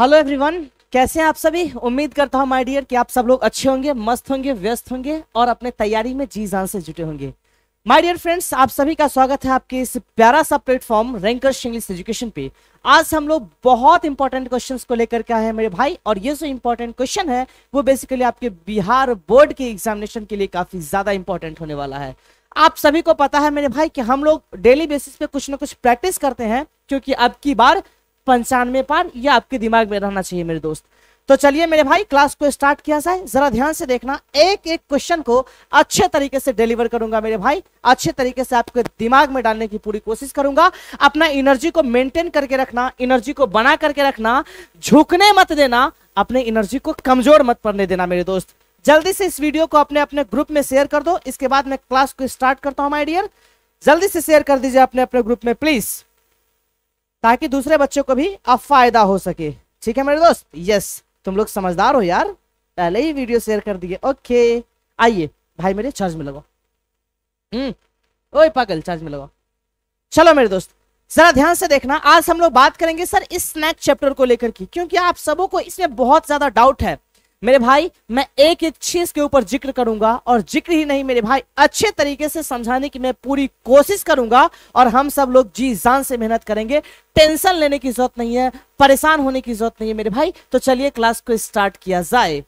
hello everyone कैसे हैं आप सभी उम्मीद करता हूं माय डियर कि आप सब लोग अच्छे होंगे मस्त होंगे व्यस्त होंगे और अपने तैयारी में जी जान से जुटे होंगे माय डियर फ्रेंड्स आप सभी का स्वागत है आपके इस प्यारा सा प्लेटफॉर्म रैंकर्स इंग्लिश एजुकेशन पे आज हम लोग बहुत इंपॉर्टेंट क्वेश्चन को लेकर के आए हैं मेरे भाई और ये जो इंपॉर्टेंट क्वेश्चन है वो बेसिकली आपके बिहार बोर्ड के एग्जामिनेशन के लिए काफी ज्यादा इंपॉर्टेंट होने वाला है आप सभी को पता है मेरे भाई कि हम लोग डेली बेसिस पे कुछ ना कुछ प्रैक्टिस करते हैं क्योंकि अब की बार पंचानवे पार यह आपके दिमाग में रहना चाहिए मेरे दोस्त तो चलिए मेरे भाई क्लास को स्टार्ट किया जाए जरा ध्यान से देखना एक एक क्वेश्चन को अच्छे तरीके से डिलीवर करूंगा मेरे भाई अच्छे तरीके से आपके दिमाग में डालने की पूरी कोशिश करूंगा अपना एनर्जी को मेंटेन करके रखना एनर्जी को बना करके रखना झुकने मत देना अपने एनर्जी को कमजोर मत पड़ने देना मेरे दोस्त जल्दी से इस वीडियो को अपने अपने ग्रुप में शेयर कर दो इसके बाद मैं क्लास को स्टार्ट करता हूं माइडियर जल्दी से शेयर कर दीजिए अपने अपने ग्रुप में प्लीज़ ताकि दूसरे बच्चों को भी अब फायदा हो सके ठीक है मेरे दोस्त यस तुम लोग समझदार हो यार पहले ही वीडियो शेयर कर दिए ओके आइए भाई मेरे चार्ज में लगाओ हम्म ओए पागल चार्ज में लगाओ चलो मेरे दोस्त जरा ध्यान से देखना आज हम लोग बात करेंगे सर इस स्नैक चैप्टर को लेकर की क्योंकि आप सबों को इसमें बहुत ज्यादा डाउट है मेरे भाई मैं एक एक चीज के ऊपर जिक्र करूंगा और जिक्र ही नहीं मेरे भाई अच्छे तरीके से समझाने की मैं पूरी कोशिश करूंगा और हम सब लोग जी जान से मेहनत करेंगे टेंशन लेने की जरूरत नहीं है परेशान होने की जरूरत नहीं है मेरे भाई तो चलिए क्लास को स्टार्ट किया जाए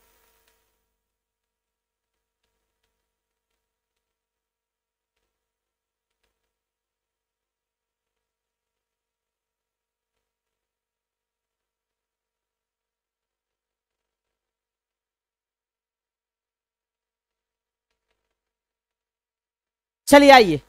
चलिए आइए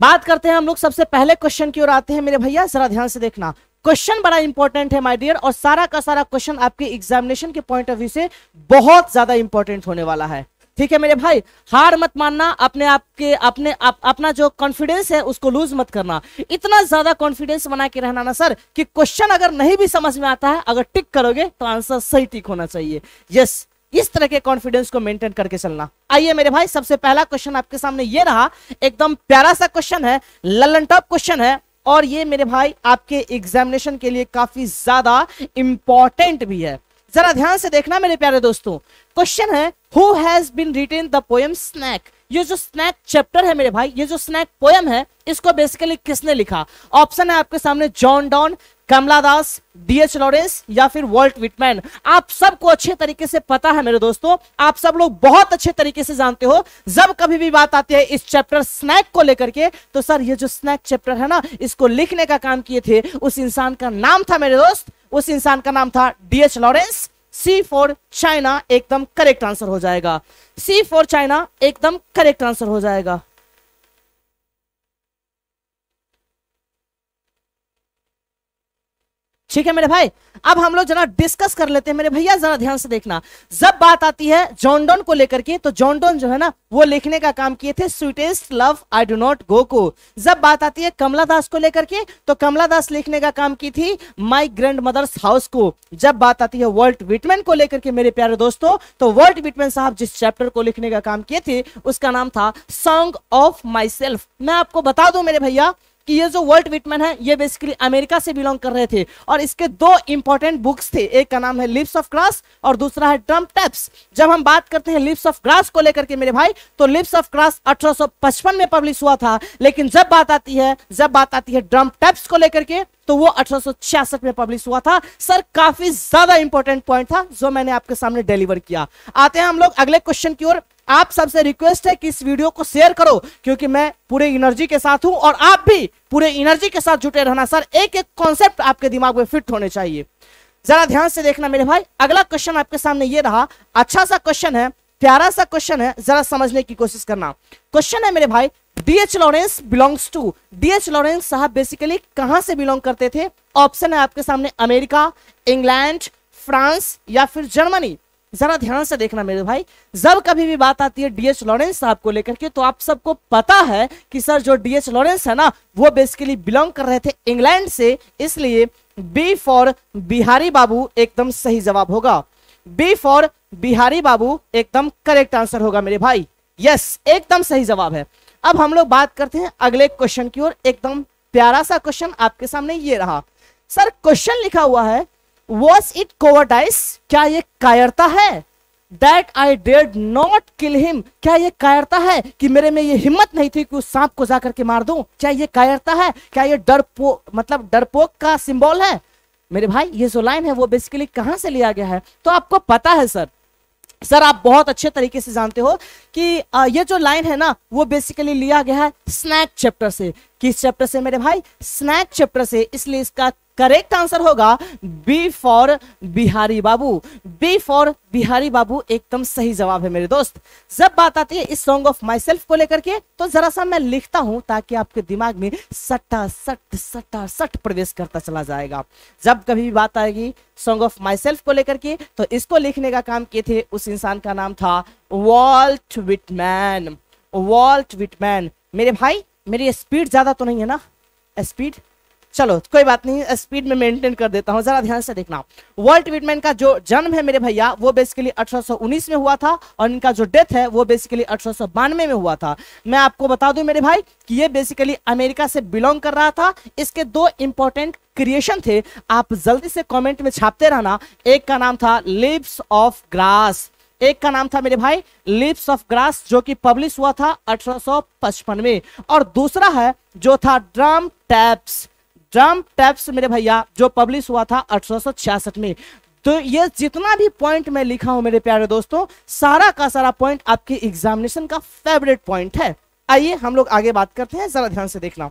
बात करते हैं हम लोग सबसे पहले क्वेश्चन की ओर आते हैं मेरे भैया जरा ध्यान से देखना क्वेश्चन बड़ा इंपॉर्टेंट है माय डियर और सारा का सारा क्वेश्चन आपके एग्जामिनेशन के पॉइंट ऑफ व्यू से बहुत ज्यादा इंपॉर्टेंट होने वाला है ठीक है मेरे भाई हार मत मानना अपने आपके अपने आप, अपना जो कॉन्फिडेंस है उसको लूज मत करना इतना ज्यादा कॉन्फिडेंस बना के रहना ना सर कि क्वेश्चन अगर नहीं भी समझ में आता है अगर टिक करोगे तो आंसर सही टिक होना चाहिए यस इस तरह के कॉन्फिडेंस को मेंटेन करके चलना आइए मेरे भाई सबसे पहला क्वेश्चन आपके सामने ये रहा एकदम प्यारा सा क्वेश्चन है ललन टॉप क्वेश्चन है और ये मेरे भाई आपके एग्जामिनेशन के लिए काफी ज्यादा इंपॉर्टेंट भी है जरा ध्यान से देखना मेरे प्यारे दोस्तों क्वेश्चन है who has been written the poem snake ये जो स्नैक चैप्टर है मेरे भाई ये जो स्नैक पोयम है इसको बेसिकली किसने लिखा ऑप्शन है आपके सामने John Donne Kamala Das D H Lawrence या फिर वॉल्ट विटमैन आप सबको अच्छे तरीके से पता है मेरे दोस्तों आप सब लोग बहुत अच्छे तरीके से जानते हो जब कभी भी बात आती है इस चैप्टर स्नैक को लेकर के तो सर ये जो स्नैक चैप्टर है ना इसको लिखने का काम किए थे उस इंसान का नाम था मेरे दोस्त उस इंसान का नाम था D H Lawrence C for China एकदम करेक्ट आंसर हो जाएगा सी फॉर चाइना एकदम करेक्ट आंसर हो जाएगा ठीक है मेरे भाई अब हम लोग जरा डिस्कस कर लेते हैं मेरे भैया जरा ध्यान से देखना जब बात आती है जॉनडोन को लेकर के तो जॉनडोन जो है ना वो लिखने का काम किए थे sweetest love I do not go को जब बात आती है कमला दास को लेकर के तो कमला दास लिखने का काम की थी माई ग्रैंड मदर्स हाउस को जब बात आती है वर्ल्ट विटमैन को लेकर के मेरे प्यारे दोस्तों तो वर्ल्ट विटमैन साहब जिस चैप्टर को लिखने का काम किए थे उसका नाम था सॉन्ग ऑफ माई सेल्फ मैं आपको बता दू मेरे भैया कि ये जो वर्ल्ड विटमैन है ये बेसिकली अमेरिका से बिलोंग कर रहे थे और इसके दो इंपॉर्टेंट बुक्स थे एक का नाम है लिप्स ऑफ ग्रास और दूसरा है ट्रम्प टेप्स जब हम बात करते हैं लिप्स ऑफ ग्रास को लेकर के मेरे भाई तो लिप्स ऑफ ग्रास अठारह में पब्लिश हुआ था लेकिन जब बात आती है जब बात आती है ट्रम्प टेप्स को लेकर के तो वो अठारह में पब्लिश हुआ था सर काफी ज्यादा इंपॉर्टेंट पॉइंट था जो मैंने आपके सामने डिलीवर किया आते हैं हम लोग अगले क्वेश्चन की ओर आप सबसे रिक्वेस्ट है कि इस वीडियो को शेयर करो क्योंकि मैं पूरे एनर्जी के साथ हूं और आप भी पूरे एनर्जी के साथ जुटे रहना सर एक एक कॉन्सेप्ट आपके दिमाग में फिट होने चाहिए जरा ध्यान से देखना मेरे भाई अगला क्वेश्चन आपके सामने ये रहा अच्छा सा क्वेश्चन है प्यारा सा क्वेश्चन है जरा समझने की कोशिश करना क्वेश्चन है मेरे भाई D H Lawrence belongs to D H Lawrence साहब बेसिकली कहां से बिलोंग करते थे ऑप्शन है आपके सामने अमेरिका इंग्लैंड फ्रांस या फिर जर्मनी जरा ध्यान से देखना मेरे भाई जब कभी भी बात आती है डीएच लॉरेंस साहब को लेकर के तो आप सबको पता है कि सर जो डीएच लॉरेंस है ना वो बेसिकली बिलोंग कर रहे थे इंग्लैंड से इसलिए बी फॉर बिहारी बाबू एकदम सही जवाब होगा बी फॉर बिहारी बाबू एकदम करेक्ट आंसर होगा मेरे भाई यस एकदम सही जवाब है अब हम लोग बात करते हैं अगले क्वेश्चन की ओर एकदम प्यारा सा क्वेश्चन आपके सामने ये रहा सर क्वेश्चन लिखा हुआ है वॉज इट कोवटाइज क्या ये कायरता है that I did not kill him क्या ये कायरता है कि मेरे में ये हिम्मत नहीं थी कि उस सांप को जाकर के मार दूं क्या ये कायरता है क्या ये डरपो मतलब डरपोक का सिंबल है मेरे भाई ये जो लाइन है वो बेसिकली कहाँ से लिया गया है तो आपको पता है सर सर आप बहुत अच्छे तरीके से जानते हो कि ये जो लाइन है ना वो बेसिकली लिया गया है स्नैक चैप्टर से किस चैप्टर से मेरे भाई स्नैक चैप्टर से इसलिए इसका करेक्ट आंसर होगा B for Bihari Babu B for Bihari Babu एकदम सही जवाब है मेरे दोस्त जब बात आती है इस सॉन्ग ऑफ माई सेल्फ को लेकर के तो जरा सा मैं लिखता हूं ताकि आपके दिमाग में सट्टा सट सट्टा सट प्रवेश करता चला जाएगा जब कभी भी बात आएगी सॉन्ग ऑफ माई सेल्फ को लेकर के तो इसको लिखने का काम किए थे उस इंसान का नाम था वॉल्ट विटमैन वॉल्ट विटमैन मेरे भाई मेरी स्पीड ज्यादा तो नहीं है ना स्पीड चलो कोई बात नहीं स्पीड में मेंटेन कर देता हूँ जरा ध्यान से देखना वर्ल्ड विटमैन का जो जन्म है मेरे भैया वो बेसिकली 1819 में हुआ था और इनका जो डेथ है वो बेसिकली अठारह में हुआ था मैं आपको बता दूं मेरे भाई कि ये बेसिकली अमेरिका से बिलोंग कर रहा था इसके दो इंपॉर्टेंट क्रिएशन थे आप जल्दी से कॉमेंट में छापते रहना एक का नाम था लिप्स ऑफ ग्रास एक का नाम था मेरे भाई लिप्स ऑफ ग्रास जो कि पब्लिश हुआ था अठारह में और दूसरा है जो था ड्रम टैप्स ड्रम टैप्स मेरे भैया जो पब्लिश हुआ था अठारह में तो ये जितना भी पॉइंट मैं लिखा हूं मेरे प्यारे दोस्तों सारा का सारा पॉइंट आपके एग्जामिनेशन का फेवरेट पॉइंट है आइए हम लोग आगे बात करते हैं जरा ध्यान से देखना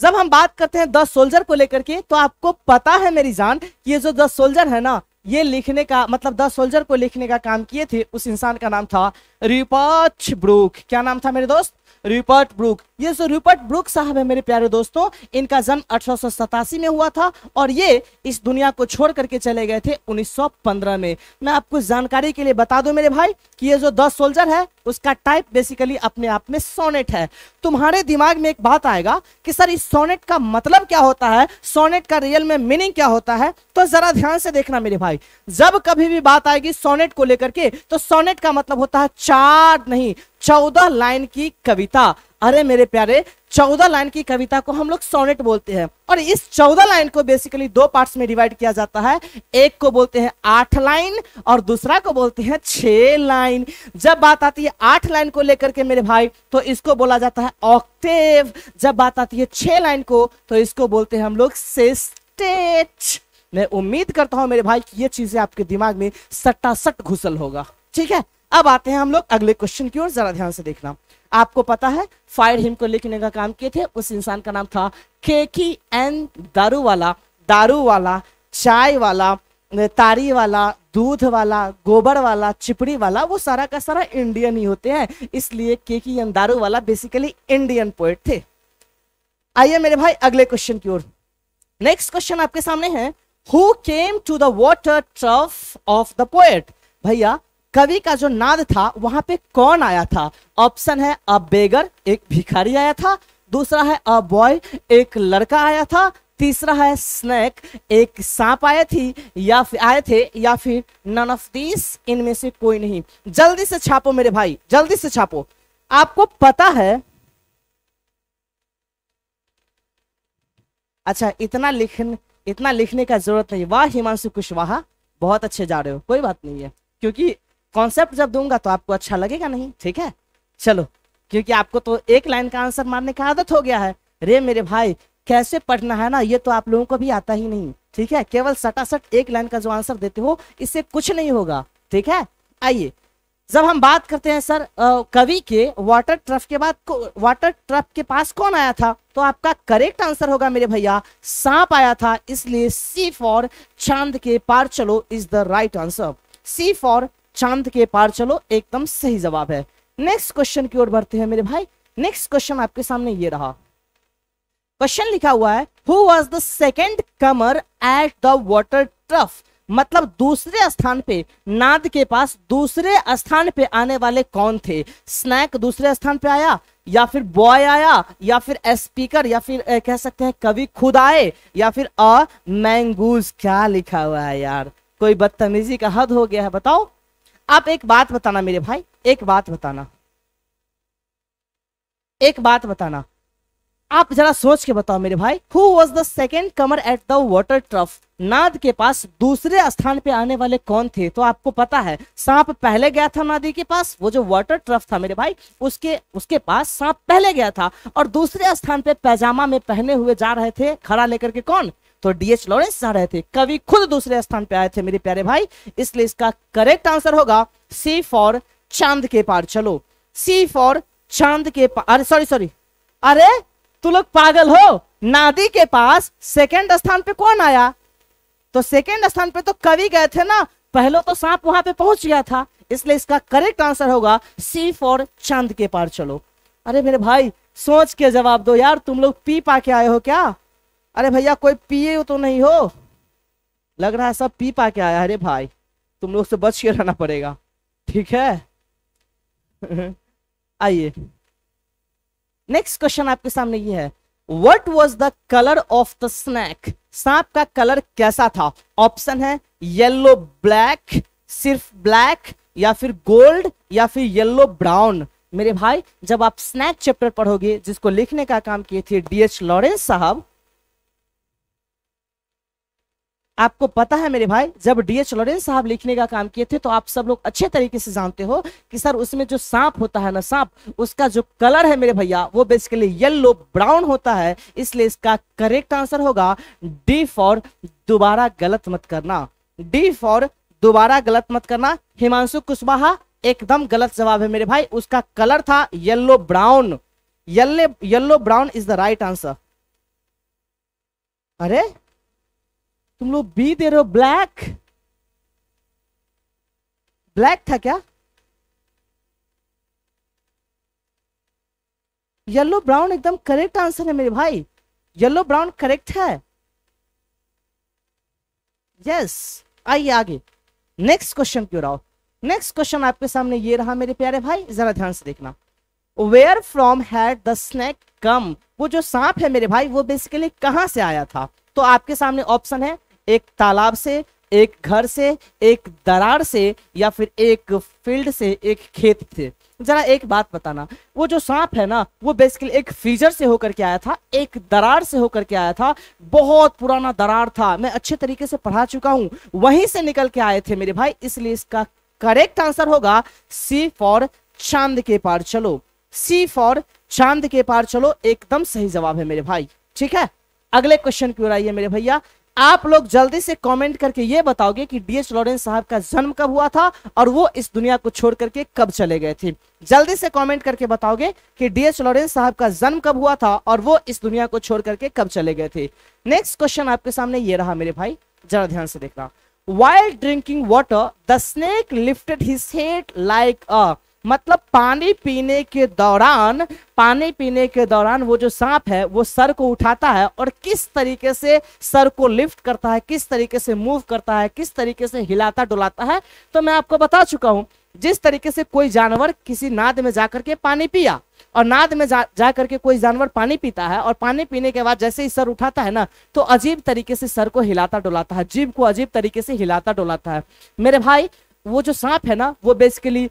जब हम बात करते हैं दस सोल्जर को लेकर के तो आपको पता है मेरी जान कि ये जो दस सोल्जर है ना ये लिखने का मतलब दस सोल्जर को लिखने का काम किए थे उस इंसान का नाम था रिपर्ट ब्रूक क्या नाम था मेरे दोस्त रिपर्ट ब्रूक ये जो रूपर्ट ब्रुक साहब है मेरे प्यारे दोस्तों इनका जन्म अठारह में हुआ था और ये इस दुनिया को छोड़ करके चले गए थे 1915 में मैं आपको जानकारी के लिए बता दूं मेरे भाई कि ये जो द सोल्जर है उसका टाइप बेसिकली अपने आप में सोनेट है तुम्हारे दिमाग में एक बात आएगा कि सर इस सोनेट का मतलब क्या होता है सोनेट का रियल में मीनिंग क्या होता है तो जरा ध्यान से देखना मेरे भाई जब कभी भी बात आएगी सोनेट को लेकर के तो सोनेट का मतलब होता है चार नहीं चौदह लाइन की कविता अरे मेरे प्यारे चौदह लाइन की कविता को हम लोग सोनेट बोलते हैं और इस चौदह लाइन को बेसिकली दो पार्ट्स में डिवाइड किया जाता है एक को बोलते हैं आठ लाइन और दूसरा को बोलते हैं छह लाइन जब बात आती है आठ लाइन को लेकर के मेरे भाई तो इसको बोला जाता है ऑक्टेव जब बात आती है छह लाइन को तो इसको बोलते हैं हम लोग सेस्टेट मैं उम्मीद करता हूं मेरे भाई कि ये चीजें आपके दिमाग में सट घुसल होगा ठीक है अब आते हैं हम लोग अगले क्वेश्चन की ओर जरा ध्यान से देखना आपको पता है फायर हिम को लिखने का काम किए थे उस इंसान का नाम था केकी एन दारू वाला दारू वाला चाय वाला तारी वाला दूध वाला गोबर वाला चिपड़ी वाला वो सारा का सारा इंडियन ही होते हैं इसलिए के की अंदारू वाला बेसिकली इंडियन पोइट थे आइए मेरे भाई अगले क्वेश्चन की ओर नेक्स्ट क्वेश्चन आपके सामने है who came to the water trough of the poet भैया कवि का जो नाद था वहां पे कौन आया था ऑप्शन है अ बेगर एक भिखारी आया था दूसरा है अ बॉय एक लड़का आया था तीसरा है स्नैक एक सांप आए थी या फिर आए थे या फिर नन ऑफ दिस इनमें से कोई नहीं जल्दी से छापो मेरे भाई जल्दी से छापो आपको पता है अच्छा इतना लिखने इतना लिखने का जरूरत नहीं वाह हिमांशु कुशवाहा बहुत अच्छे जा रहे हो कोई बात नहीं है क्योंकि कॉन्सेप्ट जब दूंगा तो आपको अच्छा लगेगा नहीं ठीक है चलो क्योंकि आपको तो एक लाइन का आंसर मारने का आदत हो गया है रे मेरे भाई कैसे पढ़ना है ना ये तो आप लोगों को भी आता ही नहीं ठीक है केवल सटासट एक लाइन का जो आंसर देते हो इससे कुछ नहीं होगा ठीक है आइए जब हम बात करते हैं सर कवि के वाटर ट्रफ के बाद वाटर ट्रफ के पास कौन आया था तो आपका करेक्ट आंसर होगा मेरे भैया सांप आया था इसलिए सी फॉर चांद के पार चलो is the right answer C for Chand के पार चलो एकदम सही जवाब है नेक्स्ट क्वेश्चन की ओर बढ़ते हैं मेरे भाई नेक्स्ट क्वेश्चन आपके सामने ये रहा क्वेश्चन लिखा हुआ है who was the second comer at the water trough मतलब दूसरे स्थान पे नाद के पास दूसरे स्थान पे आने वाले कौन थे स्नैक दूसरे स्थान पे आया या फिर बॉय आया या फिर स्पीकर या फिर ए, कह सकते हैं कवि खुद आए या फिर अ मैंगूज क्या लिखा हुआ है यार कोई बदतमीजी का हद हो गया है बताओ आप एक बात बताना मेरे भाई एक बात बताना एक बात बताना आप जरा सोच के बताओ मेरे भाई who was the second comer at the water trough नाद के पास दूसरे स्थान पे आने वाले कौन थे तो आपको पता है सांप पहले गया था नादी के पास वो जो वाटर ट्रफ था मेरे भाई उसके उसके पास सांप पहले गया था और दूसरे स्थान पे पैजामा में पहने हुए जा रहे थे खड़ा लेकर के कौन तो डीएच लॉरेंस जा रहे थे कवि खुद दूसरे स्थान पे आए थे मेरे प्यारे भाई इसलिए इसका करेक्ट आंसर होगा सी फॉर चांद के पार चलो सी फॉर चांद के पार अरे सॉरी सॉरी अरे तू लोग पागल हो नादी के पास सेकेंड स्थान पे कौन आया तो सेकेंड स्थान पे तो कवि गए थे ना पहले तो सांप वहां पे पहुंच गया था इसलिए इसका करेक्ट आंसर होगा सी फॉर चांद के पार चलो अरे मेरे भाई सोच के जवाब दो यार तुम लोग पी पा के आए हो क्या अरे भैया कोई पिए तो नहीं हो लग रहा है सब पी पा के आया अरे भाई तुम लोग से बच के रहना पड़ेगा ठीक है आइए नेक्स्ट क्वेश्चन आपके सामने ये है what was the colour of the snake सांप का कलर कैसा था ऑप्शन है येल्लो ब्लैक सिर्फ ब्लैक या फिर गोल्ड या फिर येल्लो ब्राउन मेरे भाई जब आप स्नैक चैप्टर पढ़ोगे जिसको लिखने का काम किए थे डीएच लॉरेंस साहब आपको पता है मेरे भाई जब डीएच लोरेंस साहब लिखने का काम किए थे तो आप सब लोग अच्छे तरीके से जानते हो कि सर उसमें जो सांप होता है ना सांप उसका जो कलर है मेरे भैया वो बेसिकली येलो ब्राउन होता है इसलिए इसका करेक्ट आंसर होगा डी फॉर दोबारा गलत मत करना डी फॉर दोबारा गलत मत करना हिमांशु कुशवाहा एकदम गलत जवाब है मेरे भाई उसका कलर था yellow brown yellow brown is the right answer अरे तुम लोग बी दे रहे हो ब्लैक ब्लैक था क्या येलो ब्राउन एकदम करेक्ट आंसर है मेरे भाई येलो ब्राउन करेक्ट है यस आइए आगे नेक्स्ट क्वेश्चन क्यों रहा नेक्स्ट क्वेश्चन आपके सामने ये रहा मेरे प्यारे भाई जरा ध्यान से देखना where from had the snake come वो जो सांप है मेरे भाई वो बेसिकली कहां से आया था तो आपके सामने ऑप्शन है एक तालाब से एक घर से एक दरार से या फिर एक फील्ड से एक खेत से जरा एक बात बताना वो जो सांप है ना वो बेसिकली एक फीजर से होकर के आया था एक दरार से होकर के आया था बहुत पुराना दरार था मैं अच्छे तरीके से पढ़ा चुका हूं वहीं से निकल के आए थे मेरे भाई इसलिए इसका करेक्ट आंसर होगा सी फॉर चांद के पार चलो सी फॉर चांद के पार चलो एकदम सही जवाब है मेरे भाई ठीक है अगले क्वेश्चन की ओर आइए मेरे भैया आप लोग जल्दी से कमेंट करके ये बताओगे कि डीएस लॉरेंस साहब का जन्म कब हुआ था और वो इस दुनिया को छोड़ करके कब चले गए थे जल्दी से कमेंट करके बताओगे कि डीएस लॉरेंस साहब का जन्म कब हुआ था और वो इस दुनिया को छोड़ करके कब चले गए थे नेक्स्ट क्वेश्चन आपके सामने ये रहा मेरे भाई जरा ध्यान से देखना while drinking water the snake lifted his head like like मतलब पानी पीने के दौरान पानी पीने के दौरान वो जो सांप है वो सर को उठाता है और किस तरीके से सर को लिफ्ट करता है किस तरीके से मूव करता है किस तरीके से हिलाता डुलाता है तो मैं आपको बता चुका हूँ जिस तरीके से कोई जानवर किसी नाद में जाकर के पानी पिया और नाद में जा, जा करके कोई जानवर पानी पीता है और पानी पीने के बाद जैसे ही सर उठाता है ना तो अजीब तरीके से सर को हिलाता डुलाता है जीव को अजीब तरीके से हिलाता डुलाता है मेरे भाई वो जो सांप है ना वो बेसिकली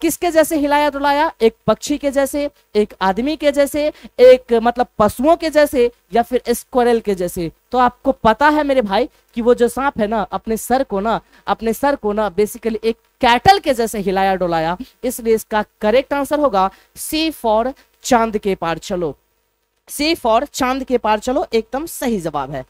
किसके जैसे हिलाया डुलाया एक पक्षी के जैसे एक आदमी के जैसे एक मतलब पशुओं के जैसे या फिर स्क्वरल के जैसे तो आपको पता है मेरे भाई कि वो जो सांप है ना अपने सर को ना अपने सर को ना बेसिकली एक कैटल के जैसे हिलाया डुलाया इसलिए इसका करेक्ट आंसर होगा सी फॉर चांद के पार चलो सी फॉर चांद के पार चलो एकदम सही जवाब है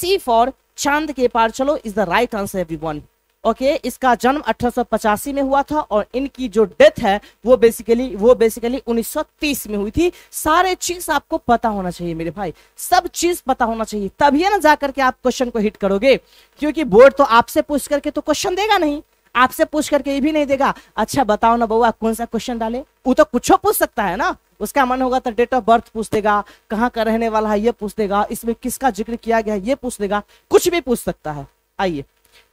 सी फॉर चांद के पार चलो is the right answer everyone okay इसका जन्म अठारह में हुआ था और इनकी जो डेथ है वो बेसिकली वो बेसिकली 1930 में हुई थी सारे चीज आपको पता होना चाहिए मेरे भाई सब चीज पता होना चाहिए तभी ना जाकर के आप क्वेश्चन को हिट करोगे क्योंकि बोर्ड तो आपसे पूछ करके तो क्वेश्चन देगा नहीं आपसे पूछ करके ये भी नहीं देगा अच्छा बताओ ना बउआ कौन सा क्वेश्चन डाले वो तो कुछ पूछ सकता है ना उसका मन होगा तो डेट ऑफ बर्थ पूछ देगा कहाँ का रहने वाला है ये पूछ देगा इसमें किसका जिक्र किया गया है ये पूछ देगा कुछ भी पूछ सकता है आइए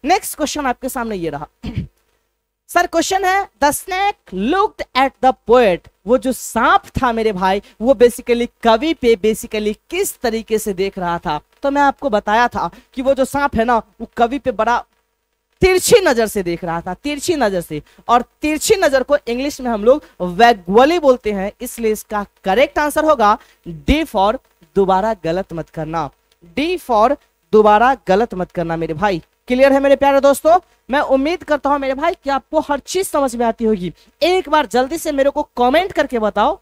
नेक्स्ट क्वेश्चन आपके सामने ये रहा सर क्वेश्चन है the snake looked at the poet वो जो सांप था मेरे भाई वो बेसिकली कवि पे बेसिकली किस तरीके से देख रहा था तो मैं आपको बताया था कि वो जो सांप है ना वो कवि पे बड़ा तिरछी नजर से देख रहा था तिरछी नजर से और तिरछी नजर को इंग्लिश में हम लोग वैगवली बोलते हैं इसलिए इसका करेक्ट आंसर होगा डी फॉर दोबारा गलत मत करना डी फॉर दोबारा गलत मत करना मेरे भाई क्लियर है मेरे प्यारे दोस्तों मैं उम्मीद करता हूं मेरे भाई कि आपको हर चीज समझ में आती होगी एक बार जल्दी से मेरे को कमेंट करके बताओ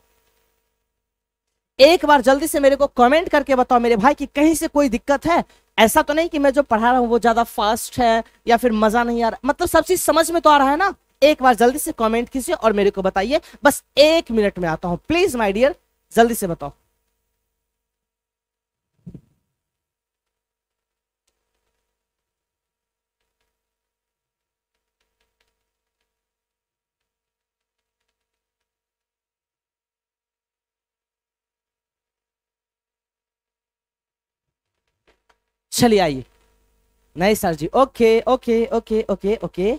एक बार जल्दी से मेरे को कमेंट करके बताओ मेरे भाई कि कहीं से कोई दिक्कत है ऐसा तो नहीं कि मैं जो पढ़ा रहा हूं वो ज्यादा फास्ट है या फिर मजा नहीं आ रहा मतलब सब चीज समझ में तो आ रहा है ना एक बार जल्दी से कॉमेंट कीजिए और मेरे को बताइए बस एक मिनट में आता हूं प्लीज माई डियर जल्दी से बताओ चलिए आइए नहीं sir ji okay okay okay okay okay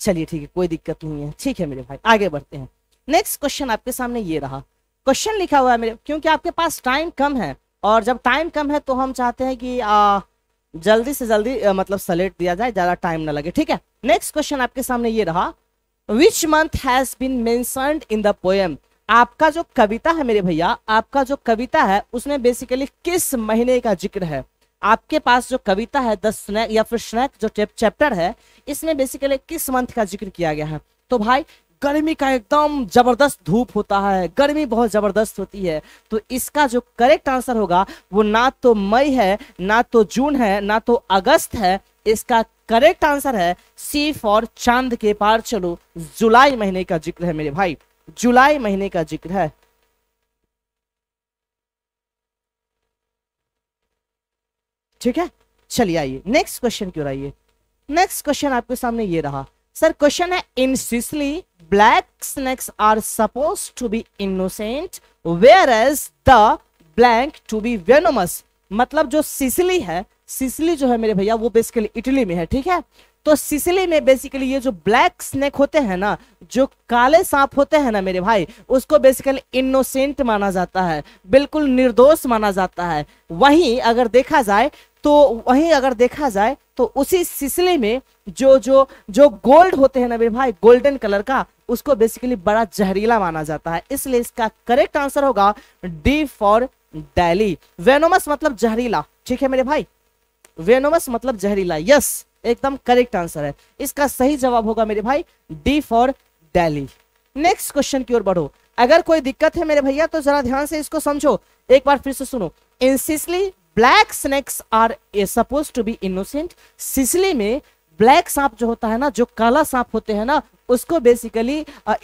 चलिए ठीक है कोई दिक्कत नहीं है ठीक है मेरे भाई आगे बढ़ते हैं नेक्स्ट क्वेश्चन आपके सामने ये रहा क्वेश्चन लिखा हुआ है मेरे क्योंकि आपके पास टाइम कम है और जब टाइम कम है तो हम चाहते हैं कि आ, जल्दी से जल्दी आ, मतलब सलेक्ट दिया जाए ज़्यादा टाइम ना लगे ठीक है नेक्स्ट क्वेश्चन आपके सामने ये रहा विच मंथ हैज़ बीन मैं इन द पोएम आपका जो कविता है मेरे भैया आपका जो कविता है उसमें बेसिकली किस महीने का जिक्र है आपके पास जो कविता है द स्नैक या फिर स्नैक जो चैप्टर है इसमें बेसिकली किस मंथ का जिक्र किया गया है तो भाई गर्मी का एकदम जबरदस्त धूप होता है गर्मी बहुत जबरदस्त होती है तो इसका जो करेक्ट आंसर होगा वो ना तो मई है ना तो जून है ना तो अगस्त है इसका करेक्ट आंसर है सी फॉर चांद के पार चलो जुलाई महीने का जिक्र है मेरे भाई जुलाई महीने का जिक्र है ठीक है चलिए आइए नेक्स्ट क्वेश्चन क्यों आइए नेक्स्ट क्वेश्चन आपके सामने ये रहा सर क्वेश्चन है in Sicily black snakes are suppose to be innocent whereas the blank to be venomous मतलब जो सिसली है सिसली जो है मेरे भैया वो बेसिकली इटली में है ठीक है तो सिसिली में बेसिकली ये जो ब्लैक स्नेक होते हैं ना जो काले सांप होते हैं ना मेरे भाई उसको बेसिकली इनोसेंट माना जाता है बिल्कुल निर्दोष माना जाता है वहीं अगर देखा जाए तो वहीं अगर देखा जाए तो उसी सिलसिले में जो जो जो गोल्ड होते हैं ना मेरे भाई गोल्डन कलर का उसको बेसिकली बड़ा जहरीला माना जाता है इसलिए इसका करेक्ट आंसर होगा डी फॉर डेली वेनोमस मतलब जहरीला ठीक है मेरे भाई वेनोमस मतलब जहरीला यस एकदम करेक्ट आंसर है इसका सही जवाब होगा मेरे भाई D for Delhi next question की ओर बढ़ो अगर कोई दिक्कत है मेरे भैया तो जरा ध्यान से इसको समझो एक बार फिर से सुनो in Sicily black snakes are suppose to be innocent Sicily में ब्लैक सांप जो होता है ना जो काला सांप होते हैं ना उसको बेसिकली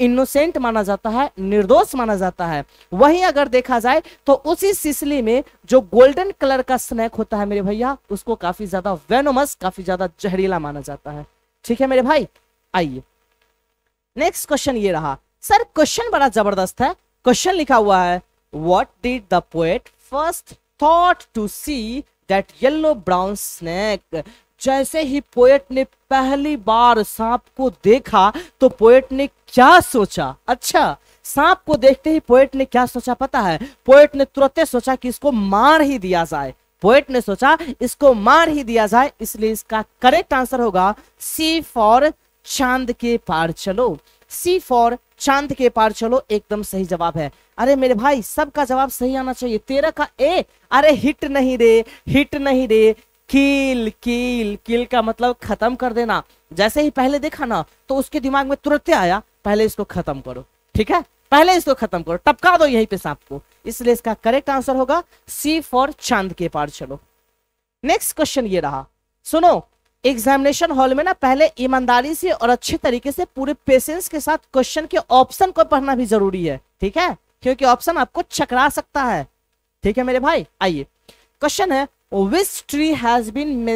इनोसेंट uh, माना जाता है निर्दोष माना जाता है वहीं अगर देखा जाए तो उसी सिसली में जो गोल्डन कलर का स्नैक होता है मेरे भैया उसको काफी ज्यादा वेनोमस काफी ज्यादा जहरीला माना जाता है ठीक है मेरे भाई आइए नेक्स्ट क्वेश्चन ये रहा सर क्वेश्चन बड़ा जबरदस्त है क्वेश्चन लिखा हुआ है what did the poet first thought to see that yellow brown snake जैसे ही पोएट ने पहली बार सांप को देखा तो पोएट ने क्या सोचा अच्छा सांप को देखते ही पोएट ने क्या सोचा पता है पोएट ने तुरंत सोचा कि इसको मार ही दिया जाए पोएट ने सोचा इसको मार ही दिया जाए इसलिए इसका करेक्ट आंसर होगा सी फॉर चांद के पार चलो सी फॉर चांद के पार चलो एकदम सही जवाब है अरे मेरे भाई सबका जवाब सही आना चाहिए तेरह का ए अरे हिट नहीं रे हिट नहीं रे किल कील किल का मतलब खत्म कर देना जैसे ही पहले देखा ना तो उसके दिमाग में तुरंत आया पहले इसको खत्म करो ठीक है पहले इसको खत्म करो टपका दो यहीं पे सांप को इसलिए इसका करेक्ट आंसर होगा सी फॉर चांद के पार चलो नेक्स्ट क्वेश्चन ये रहा सुनो एग्जामिनेशन हॉल में ना पहले ईमानदारी से और अच्छे तरीके से पूरे पेशेंस के साथ क्वेश्चन के ऑप्शन को पढ़ना भी जरूरी है ठीक है क्योंकि ऑप्शन आपको चकरा सकता है ठीक है मेरे भाई आइए क्वेश्चन है विच ट्री हैज बीन मैं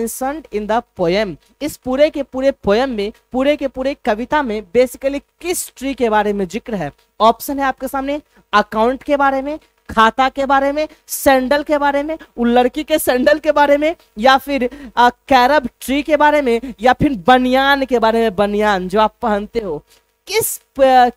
इन द पोएम इस पूरे के पूरे पोएम में पूरे के पूरे कविता में बेसिकली किस ट्री के बारे में जिक्र है ऑप्शन है आपके सामने अकाउंट के बारे में खाता के बारे में सैंडल के बारे में उन लड़की के सैंडल के बारे में या फिर कैरब ट्री के बारे में या फिर बनियान के बारे में बनियान जो आप पहनते हो किस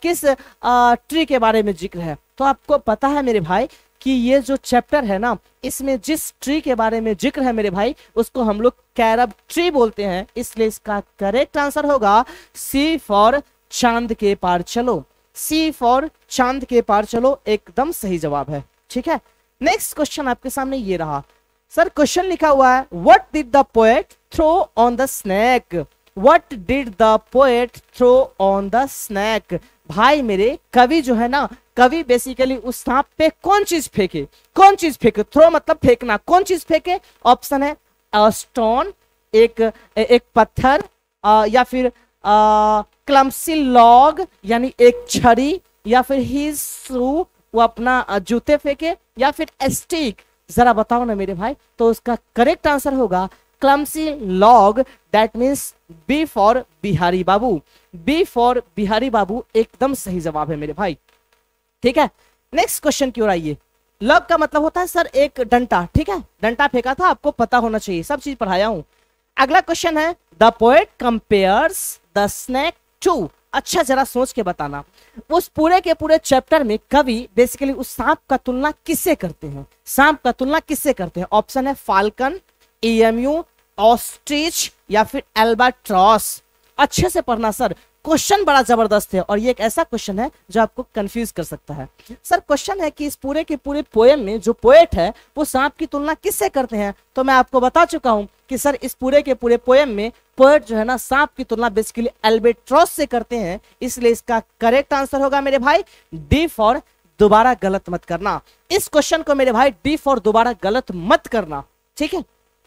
किस ट्री के बारे में जिक्र है तो आपको पता है मेरे भाई कि ये जो चैप्टर है ना इसमें जिस ट्री के बारे में जिक्र है मेरे भाई उसको हम लोग कैरब ट्री बोलते हैं इसलिए इसका करेक्ट आंसर होगा सी फॉर चांद के पार चलो सी फॉर चांद के पार चलो एकदम सही जवाब है ठीक है नेक्स्ट क्वेश्चन आपके सामने ये रहा सर क्वेश्चन लिखा हुआ है what did the poet throw on the snake what did the poet throw on the snake भाई मेरे कवि जो है ना कवि बेसिकली उस सांप पे कौन चीज फेंके कौन चीज फेंके थ्रो मतलब फेंकना कौन चीज फेंके ऑप्शन है स्टोन एक एक पत्थर आ, या फिर क्लम्सी लॉग यानी एक छड़ी या फिर ही वो अपना जूते फेंके या फिर स्टिक जरा बताओ ना मेरे भाई तो उसका करेक्ट आंसर होगा clumsy log that means B for Bihari Babu B for Bihari Babu एकदम सही जवाब है मेरे भाई ठीक है नेक्स्ट क्वेश्चन की ओर आइए लव का मतलब होता है सर एक डंटा ठीक है डंटा फेंका था आपको पता होना चाहिए सब चीज पढ़ाया हूं अगला क्वेश्चन है the poet compare the snake to अच्छा जरा सोच के बताना उस पूरे के पूरे चैप्टर में कवि बेसिकली उस सांप का तुलना किससे करते हैं सांप का तुलना किससे करते हैं ऑप्शन है फाल्कन ईएमयू ऑस्ट्रिच या फिर एल्बाट्रॉस अच्छे से पढ़ना सर क्वेश्चन बड़ा जबरदस्त है और ये एक ऐसा क्वेश्चन है जो आपको कंफ्यूज कर सकता है सर क्वेश्चन है कि इस पूरे के पूरे पोएम में जो पोएट है वो सांप की तुलना किससे करते हैं तो मैं आपको बता चुका हूँ कि सर इस पूरे के पूरे पोएम में पोएट जो है ना सांप की तुलना बेसिकली एल्बेट्रॉस से करते हैं इसलिए इसका करेक्ट आंसर होगा मेरे भाई डी फॉर दोबारा गलत मत करना इस क्वेश्चन को मेरे भाई डी फॉर दोबारा गलत मत करना ठीक है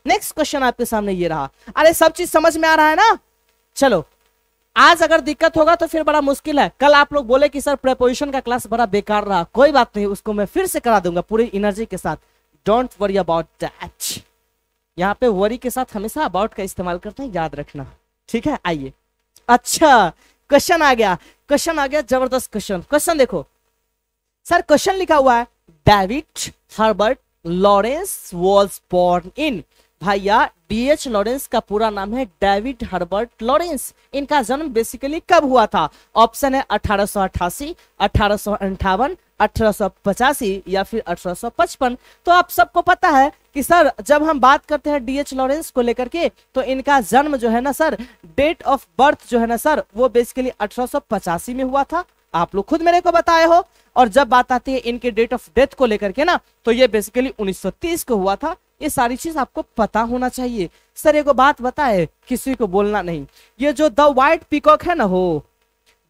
नेक्स्ट क्वेश्चन आपके सामने ये रहा अरे सब चीज समझ में आ रहा है ना चलो आज अगर दिक्कत होगा तो फिर बड़ा मुश्किल है कल आप लोग बोले कि सर प्रेपोजिशन का क्लास बड़ा बेकार रहा कोई बात नहीं उसको मैं फिर से करा दूंगा पूरी एनर्जी के साथ डोंट वरी अबाउट दैट यहाँ पे वरी के साथ हमेशा अबाउट का इस्तेमाल करते हैं याद रखना ठीक है आइए अच्छा क्वेश्चन आ गया क्वेश्चन आ गया जबरदस्त क्वेश्चन क्वेश्चन देखो सर क्वेश्चन लिखा हुआ है David Herbert Lawrence was born in भैया डीएच लॉरेंस का पूरा नाम है डेविड हर्बर्ट लॉरेंस इनका जन्म बेसिकली कब हुआ था ऑप्शन है अठारह सो अठासी अठारह अंठावन अठारह सौ पचासी या फिर अठारह सौ पचपन तो आप सबको पता है कि सर जब हम बात करते हैं डीएच लॉरेंस को लेकर के तो इनका जन्म जो है ना सर डेट ऑफ बर्थ जो है ना सर वो बेसिकली अठारह पचासी में हुआ था आप लोग खुद मेरे को बताए हो और जब बात आती है इनके डेट ऑफ डेथ को लेकर के ना तो ये बेसिकली 1930 को हुआ था ये सारी चीज आपको पता होना चाहिए सर एक बात बताए किसी को बोलना नहीं ये जो द व्हाइट पिकॉक है ना हो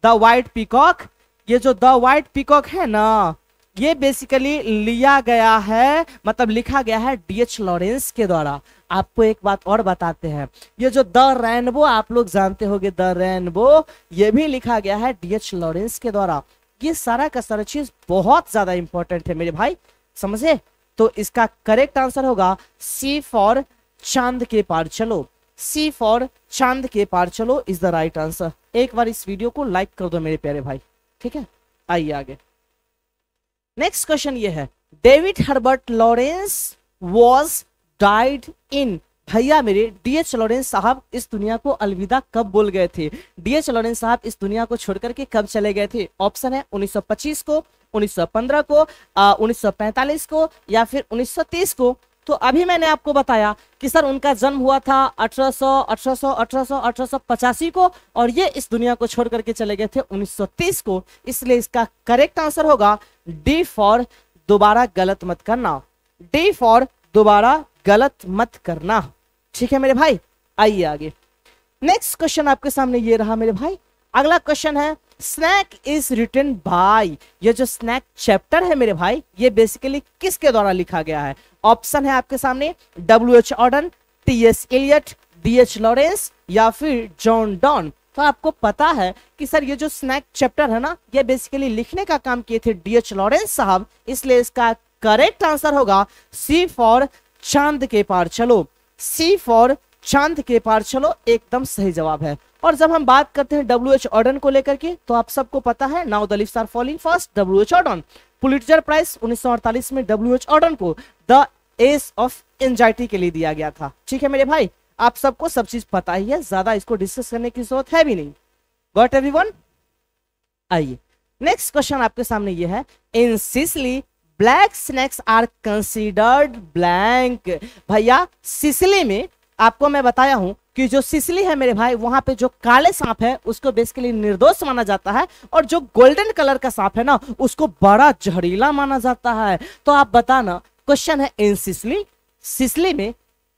द व्हाइट पिकॉक ये जो द व्हाइट पिकॉक है ना ये बेसिकली लिया गया है मतलब लिखा गया है डीएच लॉरेंस के द्वारा आपको एक बात और बताते हैं ये जो द रेनबो आप लोग जानते होंगे द रेनबो ये भी लिखा गया है डीएच लॉरेंस के द्वारा ये सारा का सारा चीज बहुत ज्यादा इंपॉर्टेंट है मेरे भाई समझे तो इसका करेक्ट आंसर होगा सी फॉर चांद के पार चलो सी फॉर चांद के पार चलो इज द राइट आंसर एक बार इस वीडियो को लाइक कर दो मेरे प्यारे भाई ठीक है आइए आगे नेक्स्ट क्वेश्चन ये है David Herbert Lawrence was died in भैया मेरे डीएच लॉरेंस साहब इस दुनिया को अलविदा कब बोल गए थे डीएच लॉरेंस साहब इस दुनिया को छोड़कर के कब चले गए थे ऑप्शन है 1925 को 1915 को उन्नीस को या फिर 1930 को तो अभी मैंने आपको बताया कि सर उनका जन्म हुआ था 1800 1800 1800 1885 को और ये इस दुनिया को छोड़ करके चले गए थे 1930 को इसलिए इसका करेक्ट आंसर होगा डी फॉर दोबारा गलत मत करना डी फॉर दोबारा गलत मत करना ठीक है मेरे भाई आइए आगे नेक्स्ट क्वेश्चन आपके सामने ये रहा मेरे भाई अगला क्वेश्चन है स्नैक इज रिटन बाय ये जो स्नैक चैप्टर है मेरे भाई ये बेसिकली किसके द्वारा लिखा गया है ऑप्शन है आपके सामने W H Auden T S Eliot D H Lawrence या फिर जॉन डॉन तो आपको पता है कि सर ये जो स्नैक चैप्टर है ना ये बेसिकली लिखने का काम किए थे डी एच लॉरेंस साहब इसलिए इसका करेक्ट आंसर होगा सी फॉर चांद के पार चलो सी फॉर चांद के पार चलो एकदम सही जवाब है और जब हम बात करते हैं डब्ल्यू एच ऑर्डन को लेकर के तो आप सबको पता है now the lips are falling first W H Auden Pulitzer prize उन्नीस में डब्ल्यू एच ऑर्डन को द एस ऑफ एंजाइटी के लिए दिया गया था ठीक है मेरे भाई आप सबको सब चीज पता ही है ज्यादा इसको डिस्कस करने की जरूरत है भी नहीं गॉट एवरी आइए नेक्स्ट क्वेश्चन आपके सामने ये है in Sicily black snakes are considered blank भैया सिसली में आपको मैं बताया हूं कि जो सिसली है मेरे भाई वहां पे जो काले सांप है उसको बेसिकली निर्दोष माना जाता है और जो गोल्डन कलर का सांप है ना उसको बड़ा जहरीला माना जाता है तो आप बताना क्वेश्चन है इन सिसली सिसली में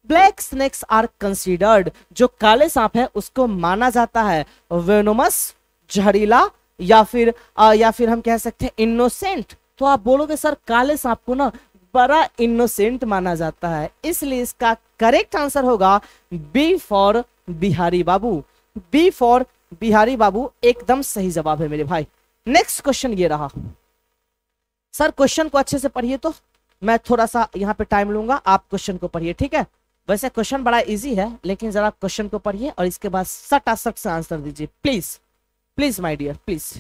ब्लैक स्नेक्स आर कंसीडर्ड जो काले सांप है उसको माना जाता है वेनोमस जहरीला या फिर आ, या फिर हम कह सकते हैं इनोसेंट तो आप बोलोगे सर काले सांप को ना बड़ा इनोसेंट माना जाता है इसलिए इसका करेक्ट आंसर होगा B for Bihari Babu B for Bihari Babu एकदम सही जवाब है मेरे भाई नेक्स्ट क्वेश्चन ये रहा सर क्वेश्चन को अच्छे से पढ़िए तो मैं थोड़ा सा यहाँ पे टाइम लूंगा आप क्वेश्चन को पढ़िए ठीक है वैसे क्वेश्चन बड़ा इजी है लेकिन जरा क्वेश्चन को पढ़िए और इसके बाद सट से आंसर दीजिए please please my dear please